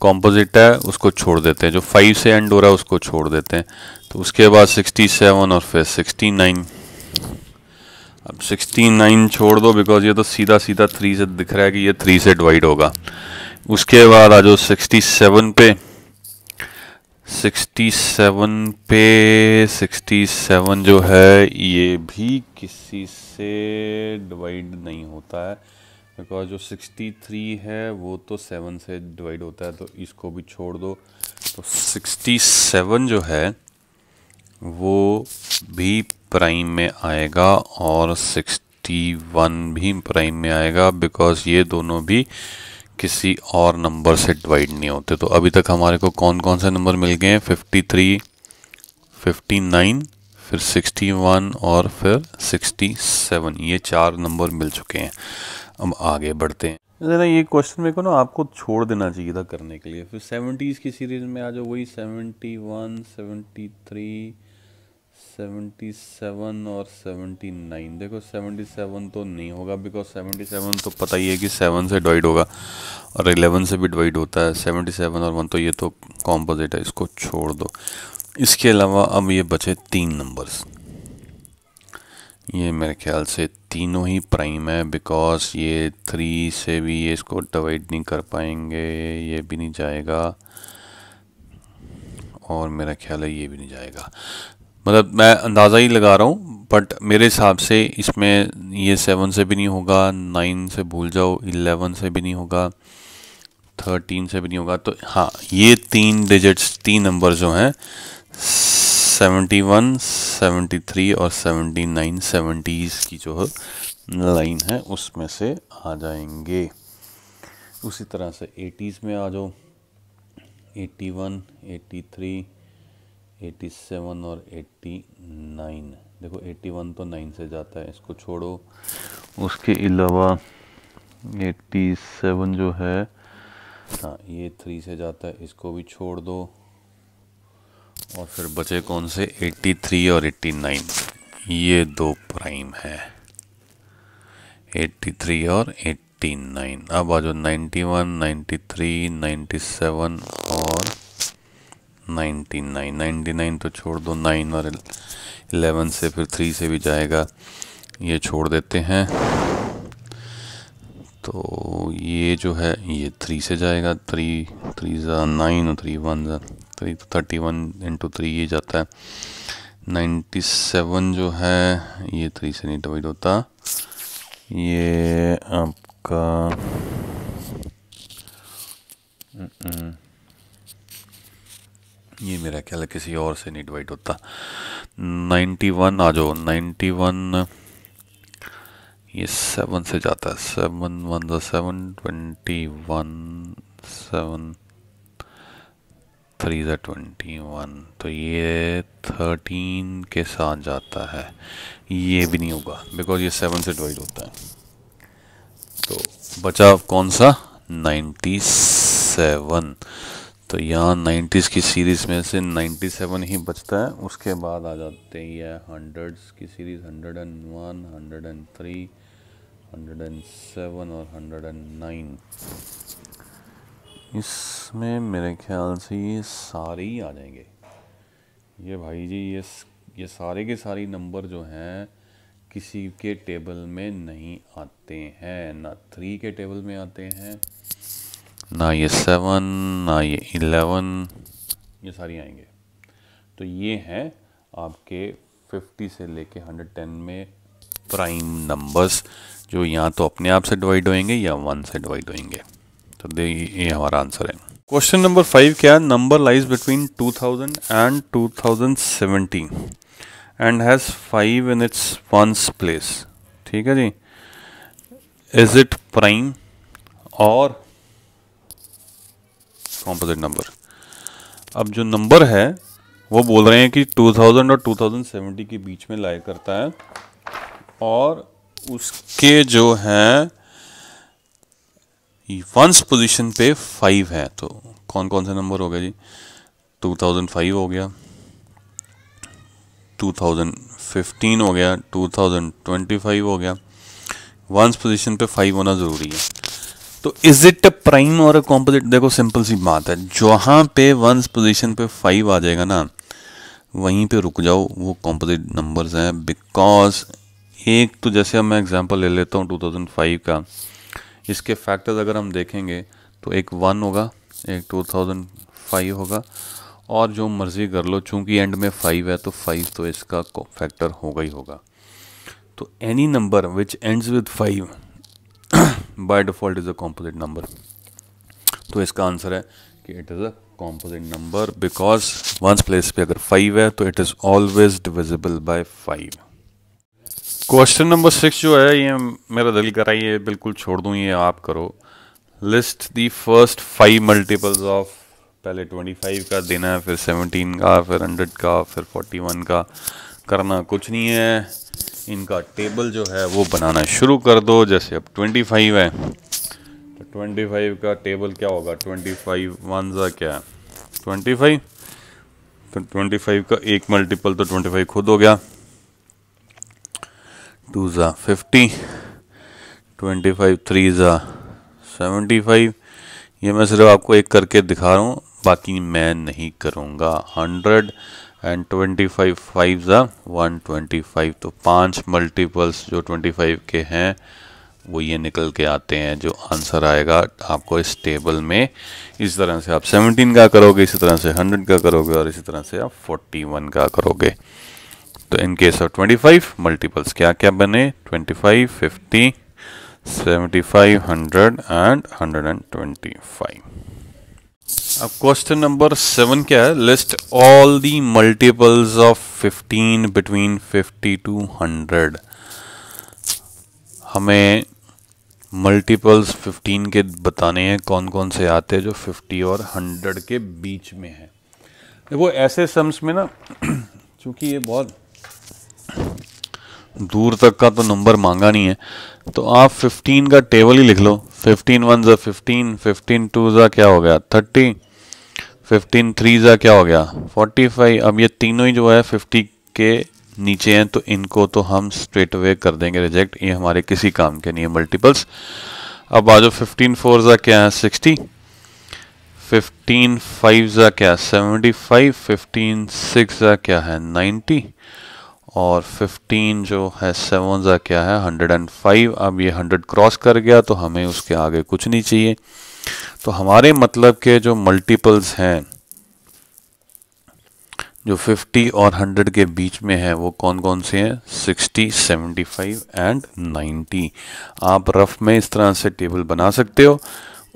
कॉम्पोजिट है उसको छोड़ देते हैं जो फाइव से एंड हो रहा है उसको छोड़ देते हैं तो उसके बाद सिक्सटी सेवन और फिर सिक्सटी नाइन अब सिक्सटी नाइन छोड़ दो बिकॉज ये तो सीधा सीधा थ्री से दिख रहा है कि ये थ्री से डिवाइड होगा उसके बाद आ जाओ सिक्सटी सेवन पे सिक्सटी सेवन पे सिक्सटी सेवन जो है ये भी किसी से डिवाइड नहीं होता है बिकॉज जो 63 है वो तो 7 से डिवाइड होता है तो इसको भी छोड़ दो तो 67 जो है वो भी प्राइम में आएगा और 61 भी प्राइम में आएगा बिकॉज ये दोनों भी किसी और नंबर से डिवाइड नहीं होते तो अभी तक हमारे को कौन कौन से नंबर मिल गए हैं 53, 59, फिर 61 और फिर 67 ये चार नंबर मिल चुके हैं अब आगे बढ़ते हैं ज़रा ये क्वेश्चन मेरे को ना आपको छोड़ देना चाहिए था करने के लिए फिर सेवेंटीज़ की सीरीज़ में आ जाओ वही seventy one seventy three seventy seven और सेवेंटी नाइन देखो सेवेंटी सेवन तो नहीं होगा बिकॉज सेवेंटी सेवन तो पता ही है कि सेवन से डिवाइड होगा और एलेवन से भी डिवाइड होता है सेवेंटी सेवन और वन तो ये तो कॉम्पोजिट है इसको छोड़ दो इसके अलावा अब ये बचे तीन नंबर्स ये मेरे ख्याल से तीनों ही प्राइम है बिकॉज ये थ्री से भी ये इसको डिवाइड नहीं कर पाएंगे ये भी नहीं जाएगा और मेरा ख्याल है ये भी नहीं जाएगा मतलब मैं अंदाज़ा ही लगा रहा हूँ बट मेरे हिसाब से इसमें ये सेवन से भी नहीं होगा नाइन से भूल जाओ इलेवन से भी नहीं होगा थर्टीन से भी नहीं होगा तो हाँ ये तीन डिजिट्स तीन नंबर जो हैं सेवेंटी वन सेवेंटी थ्री और सेवेंटी नाइन सेवेंटीज़ की जो लाइन है उसमें से आ जाएंगे उसी तरह से एटीज़ में आ जाओ eighty one eighty three eighty seven और एट्टी नाइन देखो एटी वन तो नाइन से जाता है इसको छोड़ो उसके अलावा एट्टी सेवन जो है हाँ ये थ्री से जाता है इसको भी छोड़ दो और फिर बचे कौन से 83 और 89 ये दो प्राइम है 83 और 89 अब आ जाओ 91, 93, 97 और 99 99 तो छोड़ दो 9 और 11 से फिर 3 से भी जाएगा ये छोड़ देते हैं तो ये जो है ये 3 से जाएगा 3 3 ज़ा नाइन और 3 वन ज़ा थ्री तो थर्टी वन इंटू थ्री ये जाता है नाइन्टी सेवन जो है ये थ्री से नहीं डिवाइड होता ये आपका हम्म, ये मेरा ख्याल है किसी और से नहीं डिवाइड होता नाइन्टी वन आ जाओ नाइन्टी वन ये सेवन से जाता है seven one seven twenty one seven three ज़ा ट्वेंटी वन तो ये थर्टीन के साथ जाता है ये भी नहीं होगा बिकॉज ये सेवन से डिवाइड होता है तो बचा कौन सा नाइन्टी सेवन तो यहाँ नाइन्टीज़ की सीरीज़ में से नाइन्टी सेवन ही बचता है उसके बाद आ जाते हैं ये हंड्रेड्स की series hundred and one hundred and three hundred and seven और हंड्रेड एंड नाइन इसमें मेरे ख्याल से ये सारे ही आ जाएंगे ये भाई जी ये ये सारे के सारे नंबर जो हैं किसी के टेबल में नहीं आते हैं ना थ्री के टेबल में आते हैं ना ये सेवन ना ये इलेवन ये सारी आएंगे तो ये हैं आपके फिफ्टी से लेके हंड्रेड टेन में प्राइम नंबर्स जो या तो अपने आप से डिवाइड होएंगे या वन से डिवाइड होएंगे कर दें ये हमारा आंसर है क्वेश्चन नंबर फाइव क्या है number lies between 2000 and 2017 and has five in its ones place ठीक है जी इज इट प्राइम और कॉम्पोजिट नंबर अब जो नंबर है वो बोल रहे हैं कि 2000 और 2070 के बीच में लाया करता है और उसके जो हैं वंस पोजीशन पे फाइव है तो कौन कौन से नंबर हो गया जी 2005 हो गया 2015 हो गया 2025 हो गया वंस पोजीशन पे फाइव होना ज़रूरी है तो इज़ इट अ प्राइम और अ कॉम्पोजिट देखो सिंपल सी बात है जहाँ पे वंस पोजीशन पे फाइव आ जाएगा ना वहीं पे रुक जाओ वो कॉम्पोजिट नंबर्स हैं बिकॉज एक तो जैसे मैं एग्जांपल ले लेता हूँ 2005 का इसके फैक्टर्स अगर हम देखेंगे तो एक वन होगा एक टू थाउजेंड फाइव होगा और जो मर्ज़ी कर लो चूँकि एंड में फाइव है तो फाइव तो इसका फैक्टर होगा ही होगा तो any number which ends with five by default is a composite number तो इसका आंसर है कि it is a composite number because ones place पे अगर फाइव है तो it is always divisible by five question number six जो है ये मेरा दिल है ये बिल्कुल छोड़ दूँ ये आप करो list the first five multiples of पहले ट्वेंटी फाइव का देना है फिर सेवनटीन का फिर हंड्रेड का फिर फोर्टी वन का करना कुछ नहीं है इनका टेबल जो है वो बनाना शुरू कर दो जैसे अब ट्वेंटी फाइव है तो ट्वेंटी फाइव का टेबल क्या होगा ट्वेंटी फाइव वन ज़ा क्या है ट्वेंटी फाइव तो ट्वेंटी फाइव का एक मल्टीपल तो ट्वेंटी फाइव खुद हो गया टू ज़ा फिफ्टी ट्वेंटी फाइव थ्री ज़ा सेवेंटी फाइव ये मैं सिर्फ आपको एक करके दिखा रहा हूँ बाकी मैं नहीं करूँगा hundred and twenty five five ज़ा वन ट्वेंटी फाइव तो पांच मल्टीपल्स जो ट्वेंटी फाइव के हैं वो ये निकल के आते हैं जो आंसर आएगा आपको इस टेबल में इस तरह से आप सेवनटीन का करोगे इसी तरह से हंड्रेड का करोगे और इसी तरह से आप वन का करोगे तो इन केस ऑफ 25 मल्टीपल्स क्या क्या बने 25, 50, 75, 100 एंड 125. अब क्वेश्चन नंबर सेवन क्या है list all the multiples of 15 between 50 to 100 हमें मल्टीपल्स 15 के बताने हैं कौन कौन से आते हैं जो 50 और 100 के बीच में है देखो ऐसे सम्स में ना चूंकि ये बहुत दूर तक का तो नंबर मांगा नहीं है तो आप 15 का टेबल ही लिख लो 15 वन ज़ा फिफ्टीन फिफ्टीन टू ज़ा क्या हो गया 30 15 थ्री ज़ा क्या हो गया 45 अब ये तीनों ही जो है 50 के नीचे हैं तो इनको तो हम स्ट्रेट अवे कर देंगे रिजेक्ट ये हमारे किसी काम के नहीं है मल्टीपल्स अब आ जाओ फिफ्टीन फोर ज़ा क्या है सिक्सटी फिफ्टीन फाइव ज़ा क्या है सेवेंटी फाइव फिफ्टीन सिक्स ज़ा क्या है नाइन्टी और 15 जो है सेवन क्या है 105 अब ये 100 क्रॉस कर गया तो हमें उसके आगे कुछ नहीं चाहिए तो हमारे मतलब के जो मल्टीपल्स हैं जो 50 और 100 के बीच में है वो कौन कौन से हैं 60, 75 एंड 90 आप रफ में इस तरह से टेबल बना सकते हो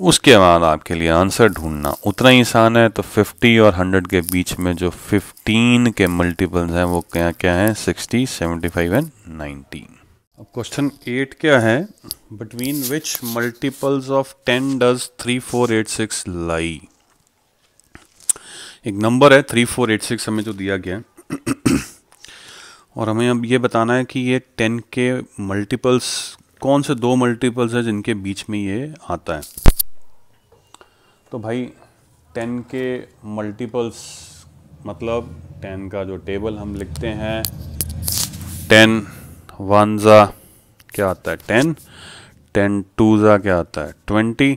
उसके बाद आपके लिए आंसर ढूंढना उतना ही आसान है तो 50 और 100 के बीच में जो 15 के मल्टीपल्स हैं वो क्या क्या हैं 60, 75 एंड 19 अब क्वेश्चन एट क्या है between which multiples of 10 does 3486 lie एक नंबर है 3486 हमें जो तो दिया गया है और हमें अब ये बताना है कि ये 10 के मल्टीपल्स कौन से दो मल्टीपल्स हैं जिनके बीच में ये आता है तो भाई टेन के मल्टीपल्स मतलब टेन का जो टेबल हम लिखते हैं टेन वन ज़ा क्या आता है टेन टेन टू ज़ा क्या आता है ट्वेंटी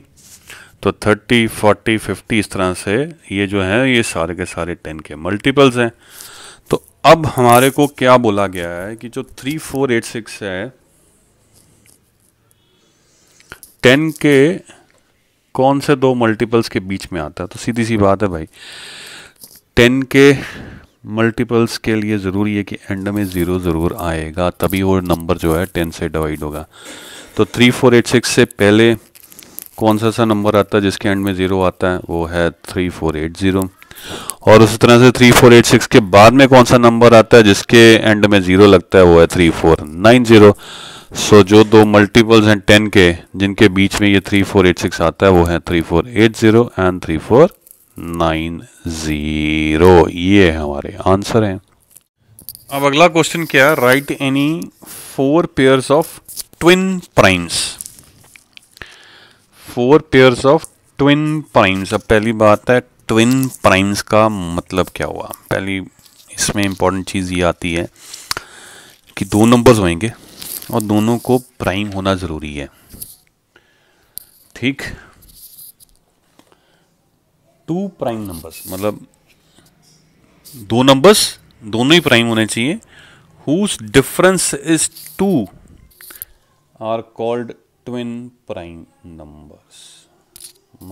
तो थर्टी फोर्टी फिफ्टी इस तरह से ये जो है ये सारे के सारे टेन के मल्टीपल्स हैं तो अब हमारे को क्या बोला गया है कि जो थ्री फोर एट सिक्स है टेन के कौन से दो मल्टीपल्स के बीच में आता है तो सीधी सी बात है भाई टेन के मल्टीपल्स के लिए ज़रूरी है कि एंड में ज़ीरो ज़रूर आएगा तभी वो नंबर जो है टेन से डिवाइड होगा तो थ्री फोर एट सिक्स से पहले कौन सा सा नंबर आता है जिसके एंड में ज़ीरो आता है वो है थ्री फोर एट ज़ीरो और उसी तरह से थ्री फोर एट सिक्स के बाद में कौन सा नंबर आता है जिसके एंड में ज़ीरो लगता है वो है three four nine zero so so, जो दो मल्टीपल्स हैं टेन के जिनके बीच में ये थ्री फोर एट सिक्स आता है वो है three four eight zero and three four nine zero ये हमारे आंसर हैं अब अगला क्वेश्चन क्या है write any four pairs of twin primes four pairs of twin primes अब पहली बात है ट्विन प्राइम्स का मतलब क्या हुआ पहली इसमें इंपॉर्टेंट चीज़ ये आती है कि दो नंबर्स होंगे और दोनों को प्राइम होना ज़रूरी है ठीक टू प्राइम नंबर्स मतलब दो नंबर्स दोनों ही प्राइम होने चाहिए whose difference is two are called twin prime numbers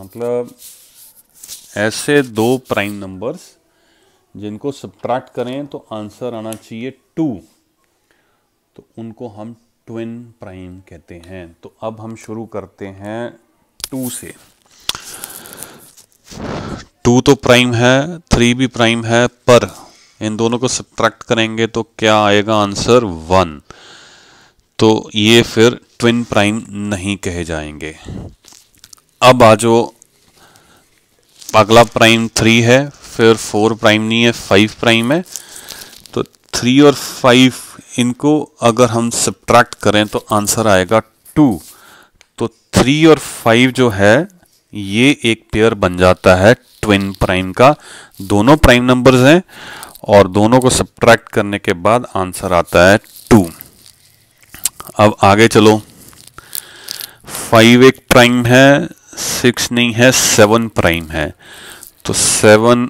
मतलब ऐसे दो प्राइम नंबर्स जिनको सब्ट्रैक्ट करें तो आंसर आना चाहिए टू तो उनको हम ट्विन प्राइम कहते हैं तो अब हम शुरू करते हैं टू से टू तो प्राइम है थ्री भी प्राइम है पर इन दोनों को सब्ट्रैक्ट करेंगे तो क्या आएगा आंसर वन तो ये फिर ट्विन प्राइम नहीं कहे जाएंगे अब आ जाओ अगला प्राइम थ्री है फिर फोर प्राइम नहीं है फाइव प्राइम है तो थ्री और फाइव इनको अगर हम सब्ट्रैक्ट करें तो आंसर आएगा टू तो थ्री और फाइव जो है ये एक पेयर बन जाता है ट्विन प्राइम का दोनों प्राइम नंबर्स हैं और दोनों को सब्ट्रैक्ट करने के बाद आंसर आता है टू अब आगे चलो फाइव एक प्राइम है सिक्स नहीं है सेवन प्राइम है तो सेवन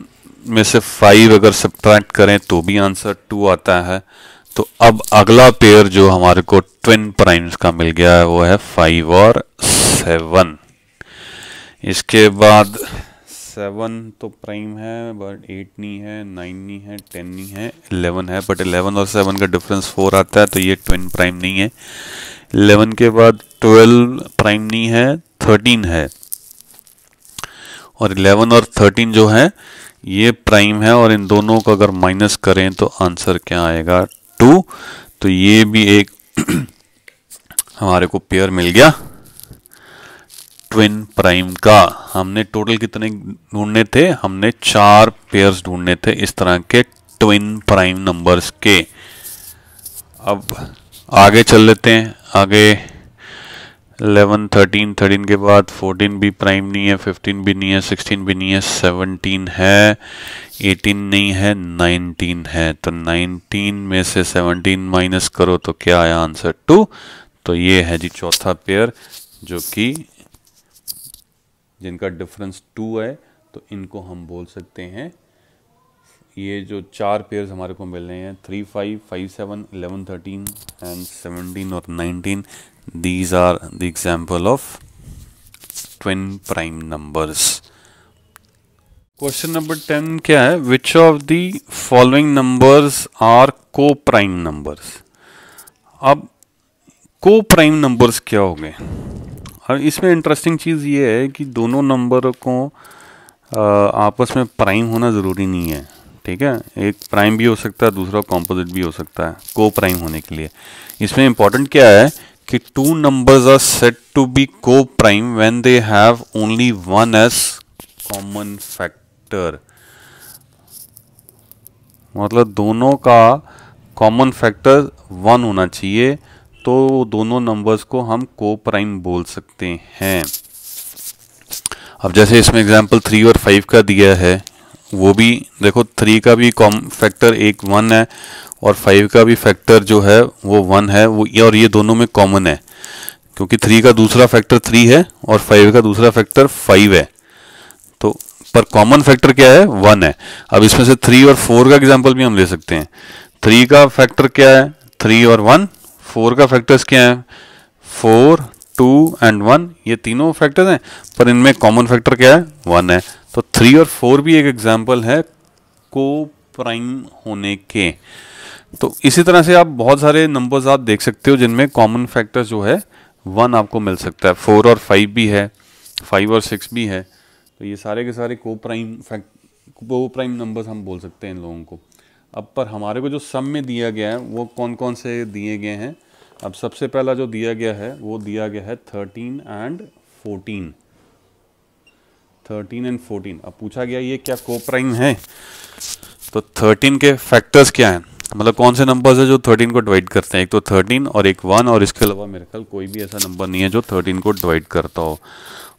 में से फाइव अगर सब्ट्रैक्ट करें तो भी आंसर टू आता है तो अब अगला पेयर जो हमारे को ट्विन प्राइम्स का मिल गया है वो है फाइव और सेवन इसके बाद सेवन तो प्राइम है बट एट नहीं है नाइन नहीं है टेन नहीं है एलेवन है बट एलेवन और सेवन का डिफरेंस फोर आता है तो ये ट्विन प्राइम नहीं है एलेवन के बाद ट्वेल्व प्राइम नहीं है थर्टीन है और इलेवन और थर्टीन जो है ये प्राइम है और इन दोनों को अगर माइनस करें तो आंसर क्या आएगा टू तो ये भी एक हमारे को पेयर मिल गया ट्विन प्राइम का हमने टोटल कितने ढूंढने थे हमने चार पेयर्स ढूंढने थे इस तरह के ट्विन प्राइम नंबर्स के अब आगे चल लेते हैं आगे 11, 13, 13 के बाद 14 भी प्राइम नहीं है 15 भी नहीं है 16 भी नहीं है 17 है 18 नहीं है 19 है तो 19 में से 17 माइनस करो तो क्या आया आंसर टू तो ये है जी चौथा पेयर जो कि जिनका डिफरेंस टू है तो इनको हम बोल सकते हैं ये जो चार पेयर्स हमारे को मिल रहे हैं three five five seven eleven thirteen and seventeen और nineteen these are the example of twin prime numbers question number ten क्या है which of the following numbers are coprime numbers अब को प्राइम numbers क्या हो गए और इसमें इंटरेस्टिंग चीज़ ये है कि दोनों नंबर को आपस में प्राइम होना ज़रूरी नहीं है ठीक है एक प्राइम भी हो सकता है दूसरा कॉम्पोजिट भी हो सकता है को प्राइम होने के लिए इसमें इम्पोर्टेंट क्या है कि two numbers are said to be coprime when they have only one as common factor मतलब दोनों का कॉमन फैक्टर वन होना चाहिए तो दोनों नंबर्स को हम को प्राइम बोल सकते हैं अब जैसे इसमें एग्जांपल थ्री और फाइव का दिया है वो भी देखो थ्री का भी कॉम फैक्टर एक वन है और फाइव का भी फैक्टर जो है वो वन है वो ये और ये दोनों में कॉमन है क्योंकि थ्री का दूसरा फैक्टर थ्री है और फाइव का दूसरा फैक्टर फाइव है तो पर कॉमन फैक्टर क्या है वन है अब इसमें से थ्री और फोर का एग्जाम्पल भी हम ले सकते हैं थ्री का फैक्टर क्या है थ्री और वन फोर का फैक्टर्स क्या है फोर टू एंड वन ये तीनों फैक्टर हैं पर इनमें कॉमन फैक्टर क्या है वन है तो थ्री और फोर भी एक एग्जाम्पल है को प्राइम होने के तो इसी तरह से आप बहुत सारे नंबर्स आप देख सकते हो जिनमें कॉमन फैक्टर जो है वन आपको मिल सकता है फोर और फाइव भी है फाइव और सिक्स भी है तो ये सारे के सारे coprime fact coprime numbers हम बोल सकते हैं इन लोगों को अब पर हमारे को जो सम में दिया गया है वो कौन कौन से दिए गए हैं अब सबसे पहला जो दिया गया है वो दिया गया है thirteen and fourteen thirteen and fourteen अब पूछा गया ये क्या कोप्राइम है तो थर्टीन के फैक्टर्स क्या हैं मतलब कौन से नंबर्स है जो थर्टीन को डिवाइड करते हैं एक तो थर्टीन और एक वन और इसके अलावा मेरे ख्याल कोई भी ऐसा नंबर नहीं है जो थर्टीन को डिवाइड करता हो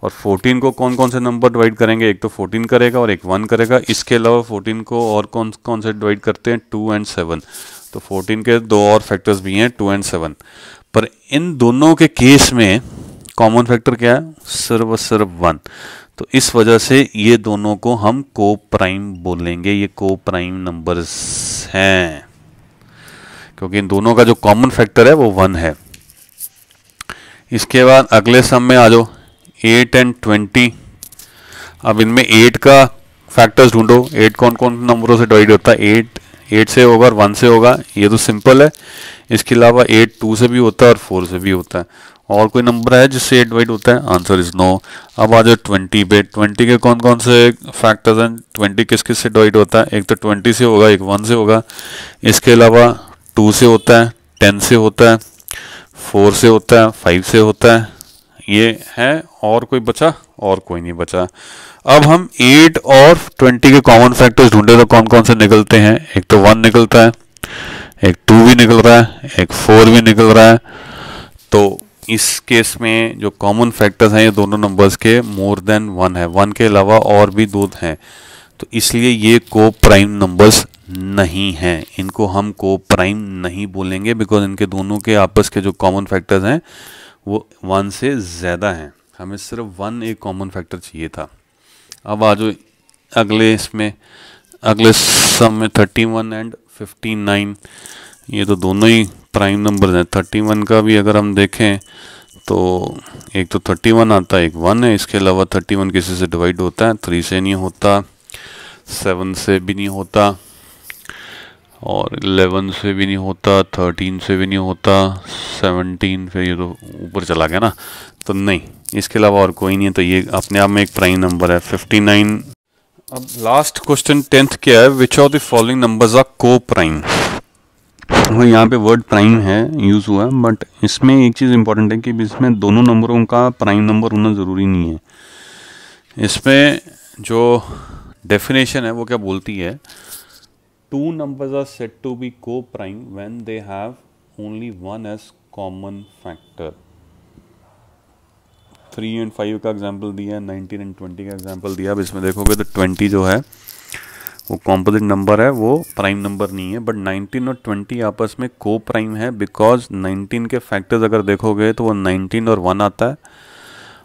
और फोर्टीन को कौन कौन से नंबर डिवाइड करेंगे एक तो फोर्टीन करेगा और एक वन करेगा इसके अलावा फोर्टीन को और कौन कौन से डिवाइड करते हैं टू एंड सेवन तो 14 के दो और फैक्टर्स भी हैं टू एंड सेवन पर इन दोनों के केस में कॉमन फैक्टर क्या है सिर्फ और सिर्फ वन तो इस वजह से ये दोनों को हम को प्राइम बोलेंगे ये को प्राइम नंबर्स हैं क्योंकि इन दोनों का जो कॉमन फैक्टर है वो वन है इसके बाद अगले सम में आ जाओ एट एंड ट्वेंटी अब इनमें एट का फैक्टर्स ढूंढो एट कौन कौन नंबरों से डिवाइड होता है एट एट से होगा और वन से होगा ये तो सिंपल है इसके अलावा एट टू से भी होता है और फोर से भी होता है और कोई नंबर है जिससे एट वाइट होता है आंसर इज नो अब आ जाओ ट्वेंटी पे ट्वेंटी के कौन कौन से फैक्टर्स हैं ट्वेंटी किस किस से डिवाइड होता है एक तो ट्वेंटी से होगा एक वन से होगा इसके अलावा टू से होता है टेन से होता है फोर से होता है फाइव से होता है ये है और कोई बचा और कोई नहीं बचा अब हम एट और ट्वेंटी के कॉमन फैक्टर्स ढूंढे तो कौन कौन से निकलते हैं एक तो वन निकलता है एक टू भी निकल रहा है एक फोर भी निकल रहा है तो इस केस में जो कॉमन फैक्टर्स हैं ये दोनों नंबर्स के मोर देन वन है वन के अलावा और भी दो हैं तो इसलिए ये को प्राइम नंबर्स नहीं हैं इनको हम को प्राइम नहीं बोलेंगे बिकॉज इनके दोनों के आपस के जो कॉमन फैक्टर्स हैं वो वन से ज़्यादा हैं हमें सिर्फ वन एक कॉमन फैक्टर चाहिए था अब आ जाओ अगले इसमें अगले सम में thirty one and fifty nine ये तो दोनों ही प्राइम नंबर हैं थर्टी वन का भी अगर हम देखें तो एक तो थर्टी वन आता है एक वन है इसके अलावा थर्टी वन किसी से डिवाइड होता है थ्री से नहीं होता सेवन से भी नहीं होता और 11 से भी नहीं होता 13 से भी नहीं होता 17 फिर ये तो ऊपर चला गया ना तो नहीं इसके अलावा और कोई नहीं है तो ये अपने आप में एक प्राइम नंबर है 59 अब लास्ट क्वेश्चन टेंथ क्या है which of the following numbers are coprime वो यहाँ पे वर्ड प्राइम है यूज़ हुआ है बट इसमें एक चीज़ इम्पॉर्टेंट है कि इसमें दोनों नंबरों का प्राइम नंबर होना ज़रूरी नहीं है इसमें जो डेफिनेशन है वो क्या बोलती है two numbers are said to be co-prime when they have only one as common factor 3 and 5 का एग्जाम्पल दिया 19 एंड 20 का एग्जांपल दिया अब इसमें देखोगे तो 20 जो है वो कॉम्पोजिट नंबर है वो प्राइम नंबर नहीं है बट 19 और 20 आपस में को प्राइम है बिकॉज 19 के फैक्टर्स अगर देखोगे तो वो 19 और 1 आता है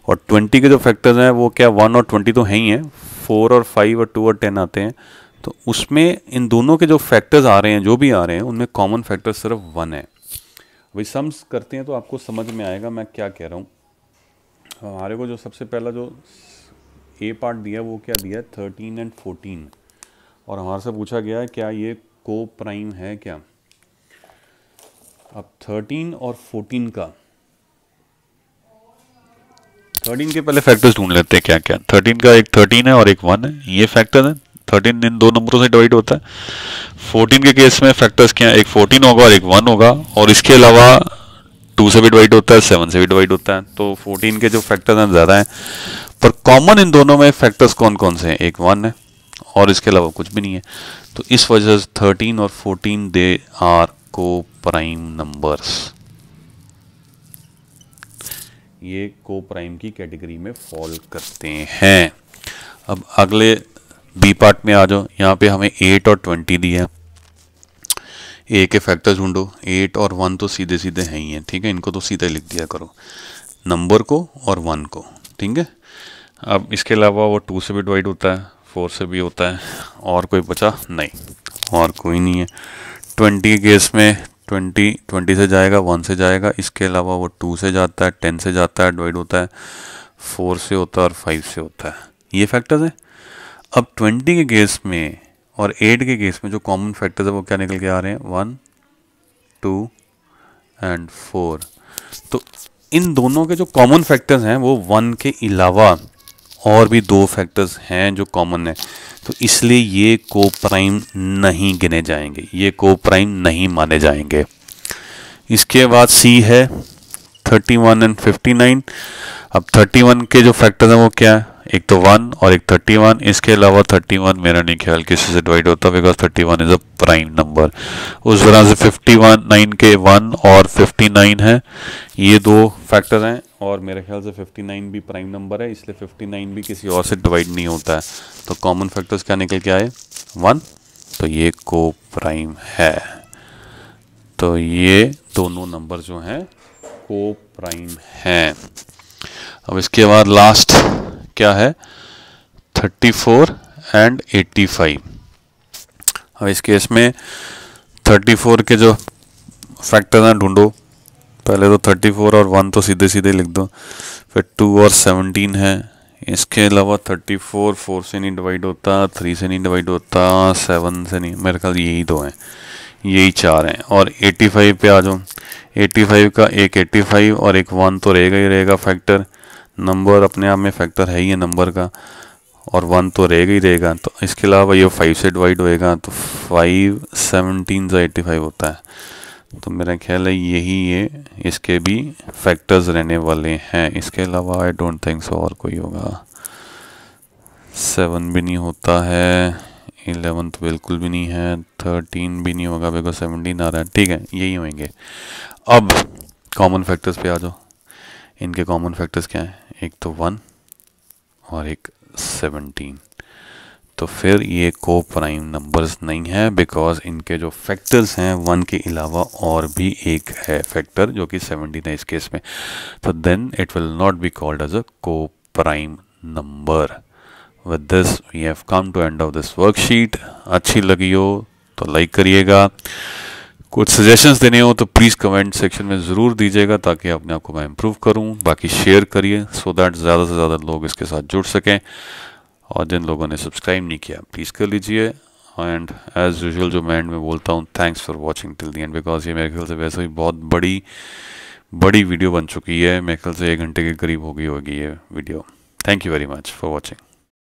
और 20 के जो फैक्टर्स हैं वो क्या 1 और 20 तो है ही हैं 4 और 5 और 2 और 10 आते हैं तो उसमें इन दोनों के जो फैक्टर्स आ रहे हैं जो भी आ रहे हैं उनमें कॉमन फैक्टर सिर्फ वन है भाई सम्स करते हैं तो आपको समझ में आएगा मैं क्या कह रहा हूँ हमारे को जो सबसे पहला जो ए पार्ट दिया वो क्या दिया थर्टीन एंड फोर्टीन और हमारे से पूछा गया है क्या ये को प्राइम है क्या अब थर्टीन और फोर्टीन का थर्टीन के पहले फैक्टर्स ढूंढ लेते हैं क्या क्या थर्टीन का एक थर्टीन है और एक वन है ये फैक्टर है थर्टीन इन दो नंबरों से डिवाइड होता है फोर्टीन के केस में फैक्टर्स क्या है एक फोर्टीन होगा और एक वन होगा और इसके अलावा टू से भी डिवाइड होता है सेवन से भी डिवाइड होता है तो फोर्टीन के जो फैक्टर्स हैं ज़्यादा हैं पर कॉमन इन दोनों में फैक्टर्स कौन कौन से हैं एक वन है और इसके अलावा कुछ भी नहीं है तो इस वजह से थर्टीन और fourteen they are coprime numbers ये को प्राइम की कैटेगरी में फॉल करते हैं अब अगले बी पार्ट में आ जाओ यहाँ पे हमें एट और ट्वेंटी दिया है ए के फैक्टर्स ढूंढो एट और वन तो सीधे सीधे हैं ही हैं ठीक है इनको तो सीधे लिख दिया करो नंबर को और वन को ठीक है अब इसके अलावा वो टू से भी डिवाइड होता है फोर से भी होता है और कोई बचा नहीं और कोई नहीं है ट्वेंटी के केस में ट्वेंटी ट्वेंटी से जाएगा वन से जाएगा इसके अलावा वो टू से जाता है टेन से जाता है डिवाइड होता है फोर से होता है और फाइव से होता है ये फैक्टर्स हैं अब 20 के केस में और 8 के केस में जो कॉमन फैक्टर्स है वो क्या निकल के आ रहे हैं वन टू एंड फोर तो इन दोनों के जो कॉमन फैक्टर्स हैं वो वन के अलावा और भी दो फैक्टर्स हैं जो कॉमन है तो इसलिए ये को प्राइम नहीं गिने जाएंगे ये को प्राइम नहीं माने जाएंगे इसके बाद सी है 31 एंड 59 अब 31 के जो फैक्टर्स हैं वो क्या है एक तो वन और एक थर्टी वन इसके अलावा थर्टी वन मेरा नहीं ख्याल किसी से डिवाइड होता because thirty one is a prime number उस तरह से फिफ्टी वन नाइन के वन और फिफ्टी नाइन है ये दो फैक्टर हैं और मेरे ख्याल से फिफ्टी नाइन भी प्राइम नंबर है इसलिए फिफ्टी नाइन भी किसी और से डिवाइड नहीं होता है तो कॉमन फैक्टर्स क्या निकल के आए वन तो ये को प्राइम है तो ये दोनों नंबर जो हैं को प्राइम हैं अब इसके बाद लास्ट क्या है 34 एंड 85 अब इस केस में 34 के जो फैक्टर हैं ढूंढो पहले तो 34 और 1 तो सीधे सीधे लिख दो फिर 2 और 17 है इसके अलावा 34 4 से नहीं डिवाइड होता 3 से नहीं डिवाइड होता 7 से नहीं मेरे ख्याल यही दो हैं यही चार हैं और 85 पे आ जाओ 85 का एक 85 और एक वन तो रहेगा ही रहेगा फैक्टर नंबर अपने आप में फैक्टर है ही है नंबर का और वन तो रहेगा ही रहेगा तो इसके अलावा ये फाइव से डिवाइड होएगा तो फाइव सेवनटीन से एट्टी फाइव होता है तो मेरा ख्याल है यही ये इसके भी फैक्टर्स रहने वाले हैं इसके अलावा आई डोंट थिंक सो और कोई होगा सेवन भी नहीं होता है इलेवन तो बिल्कुल भी नहीं है थर्टीन भी नहीं होगा बिकॉज सेवनटीन आ रहा है ठीक है यही होंगे अब कॉमन फैक्टर्स पे आ जाओ इनके कॉमन फैक्टर्स क्या हैं एक तो वन और एक सेवनटीन तो फिर ये को प्राइम नंबर्स नहीं है बिकॉज इनके जो फैक्टर्स हैं वन के अलावा और भी एक है फैक्टर जो कि सेवनटीन है इस केस में तो then it will not be called as a coprime number with this we have come to end of this worksheet अच्छी लगी हो तो लाइक करिएगा कुछ सजेशंस देने हो तो प्लीज़ कमेंट सेक्शन में ज़रूर दीजिएगा ताकि अपने आप को मैं इम्प्रूव करूँ बाकी शेयर करिए सो दैट ज़्यादा से ज़्यादा लोग इसके साथ जुड़ सकें और जिन लोगों ने सब्सक्राइब नहीं किया प्लीज़ कर लीजिए एंड एज़ यूजल जो मैं एंड में बोलता हूँ thanks for watching till the end because ये मेरे ख्याल से वैसे ही बहुत बड़ी बड़ी वीडियो बन चुकी है मेरे ख्याल से एक घंटे के करीब हो गई होगी ये video thank you very much for watching